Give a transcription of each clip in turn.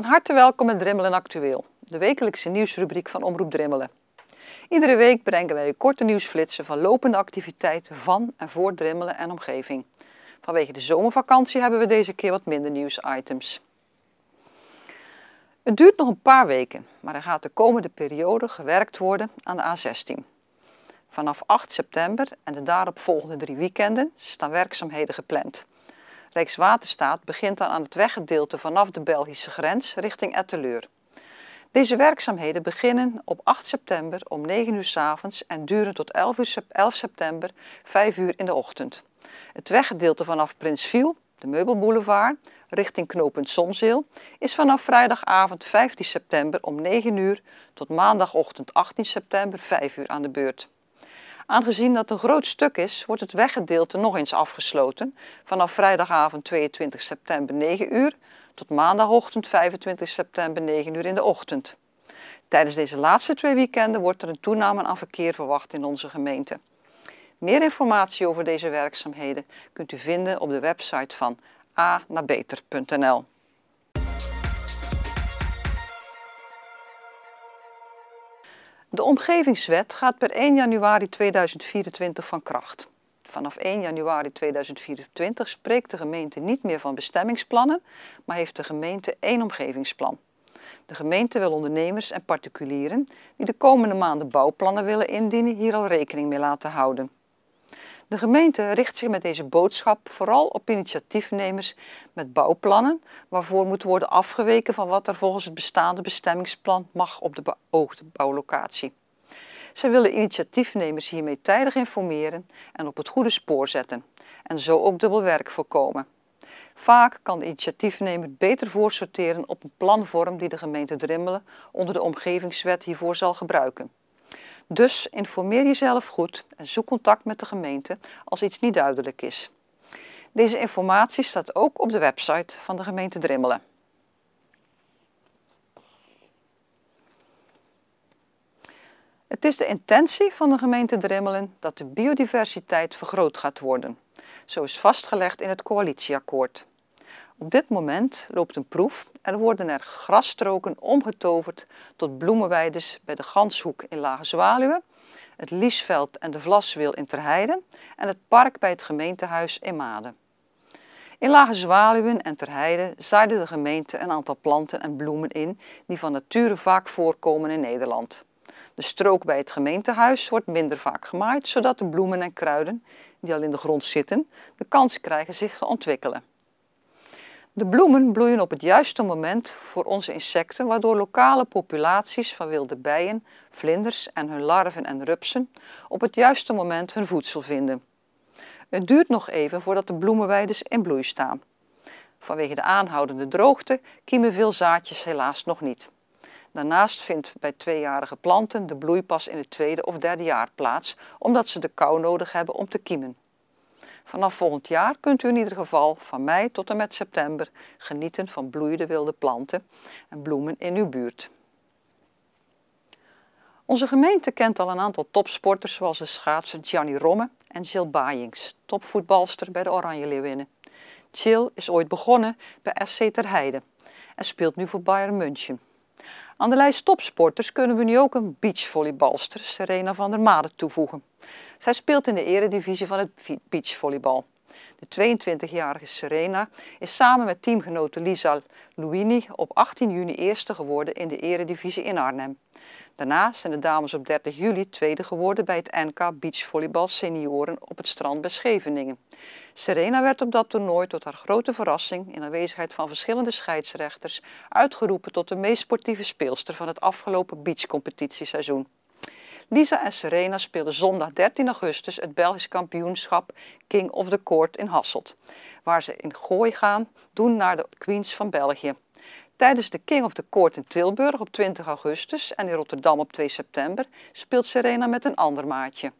Van harte welkom bij Drimmelen Actueel, de wekelijkse nieuwsrubriek van Omroep Drimmelen. Iedere week brengen wij een korte nieuwsflitsen van lopende activiteiten van en voor Drimmelen en omgeving. Vanwege de zomervakantie hebben we deze keer wat minder nieuwsitems. Het duurt nog een paar weken, maar er gaat de komende periode gewerkt worden aan de A16. Vanaf 8 september en de daaropvolgende drie weekenden staan werkzaamheden gepland. Rijkswaterstaat begint dan aan het weggedeelte vanaf de Belgische grens richting Etteleur. Deze werkzaamheden beginnen op 8 september om 9 uur s avonds en duren tot 11, september 5 uur in de ochtend. Het weggedeelte vanaf Prins Viel, de meubelboulevard, richting knooppunt Zonzeel is vanaf vrijdagavond 15 september om 9 uur tot maandagochtend 18 september 5 uur aan de beurt. Aangezien dat een groot stuk is, wordt het weggedeelte nog eens afgesloten vanaf vrijdagavond 22 september 9 uur tot maandagochtend 25 september 9 uur in de ochtend. Tijdens deze laatste twee weekenden wordt er een toename aan verkeer verwacht in onze gemeente. Meer informatie over deze werkzaamheden kunt u vinden op de website van anabeter.nl. De omgevingswet gaat per 1 januari 2024 van kracht. Vanaf 1 januari 2024 spreekt de gemeente niet meer van bestemmingsplannen, maar heeft de gemeente één omgevingsplan. De gemeente wil ondernemers en particulieren die de komende maanden bouwplannen willen indienen hier al rekening mee laten houden. De gemeente richt zich met deze boodschap vooral op initiatiefnemers met bouwplannen, waarvoor moet worden afgeweken van wat er volgens het bestaande bestemmingsplan mag op de beoogde bouwlocatie. Zij willen initiatiefnemers hiermee tijdig informeren en op het goede spoor zetten en zo ook dubbel werk voorkomen. Vaak kan de initiatiefnemer beter voorsorteren op een planvorm die de gemeente Drimmelen onder de omgevingswet hiervoor zal gebruiken. Dus informeer jezelf goed en zoek contact met de gemeente als iets niet duidelijk is. Deze informatie staat ook op de website van de gemeente Drimmelen. Het is de intentie van de gemeente Drimmelen dat de biodiversiteit vergroot gaat worden. Zo is vastgelegd in het coalitieakkoord. Op dit moment loopt een proef en worden er grasstroken omgetoverd tot bloemenweides bij de Ganshoek in Lage Zwaluwe, het Liesveld en de Vlaswil in Terheide en het park bij het gemeentehuis in Maden. In Lage Zwaluwen en Terheide zaaide de gemeente een aantal planten en bloemen in die van nature vaak voorkomen in Nederland. De strook bij het gemeentehuis wordt minder vaak gemaaid, zodat de bloemen en kruiden die al in de grond zitten, de kans krijgen zich te ontwikkelen. De bloemen bloeien op het juiste moment voor onze insecten, waardoor lokale populaties van wilde bijen, vlinders en hun larven en rupsen op het juiste moment hun voedsel vinden. Het duurt nog even voordat de bloemenweides in bloei staan. Vanwege de aanhoudende droogte kiemen veel zaadjes helaas nog niet. Daarnaast vindt bij tweejarige planten de bloei pas in het tweede of derde jaar plaats, omdat ze de kou nodig hebben om te kiemen. Vanaf volgend jaar kunt u in ieder geval van mei tot en met september genieten van bloeiende wilde planten en bloemen in uw buurt. Onze gemeente kent al een aantal topsporters zoals de schaatser Gianni Romme en Jill Baaiings, topvoetbalster bij de Oranje Leeuwinnen. Jill is ooit begonnen bij SC Terheide en speelt nu voor Bayern München. Aan de lijst topsporters kunnen we nu ook een beachvolleybalster, Serena van der Made, toevoegen. Zij speelt in de eredivisie van het beachvolleybal. De 22-jarige Serena is samen met teamgenote Lisa Luini op 18 juni eerste geworden in de eredivisie in Arnhem. Daarnaast zijn de dames op 30 juli tweede geworden bij het NK Beachvolleybal Senioren op het strand bij Scheveningen. Serena werd op dat toernooi tot haar grote verrassing in aanwezigheid van verschillende scheidsrechters uitgeroepen tot de meest sportieve speelster van het afgelopen beachcompetitieseizoen. Lisa en Serena speelden zondag 13 augustus het Belgisch kampioenschap King of the Court in Hasselt, waar ze in gooi gaan doen naar de Queens van België. Tijdens de King of the Court in Tilburg op 20 augustus en in Rotterdam op 2 september speelt Serena met een ander maatje.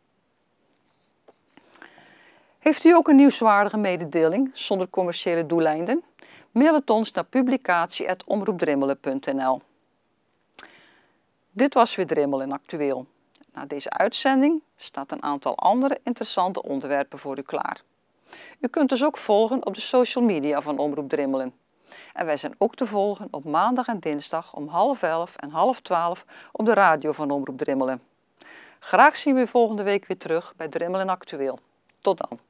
Heeft u ook een nieuwswaardige mededeling zonder commerciële doeleinden? Mail het ons naar publicatie.omroepdrimmelen.nl Dit was weer Drimmelen Actueel. Na deze uitzending staat een aantal andere interessante onderwerpen voor u klaar. U kunt ons ook volgen op de social media van Omroep Drimmelen. En wij zijn ook te volgen op maandag en dinsdag om half elf en half twaalf op de radio van Omroep Drimmelen. Graag zien we u volgende week weer terug bij Drimmelen Actueel. Tot dan.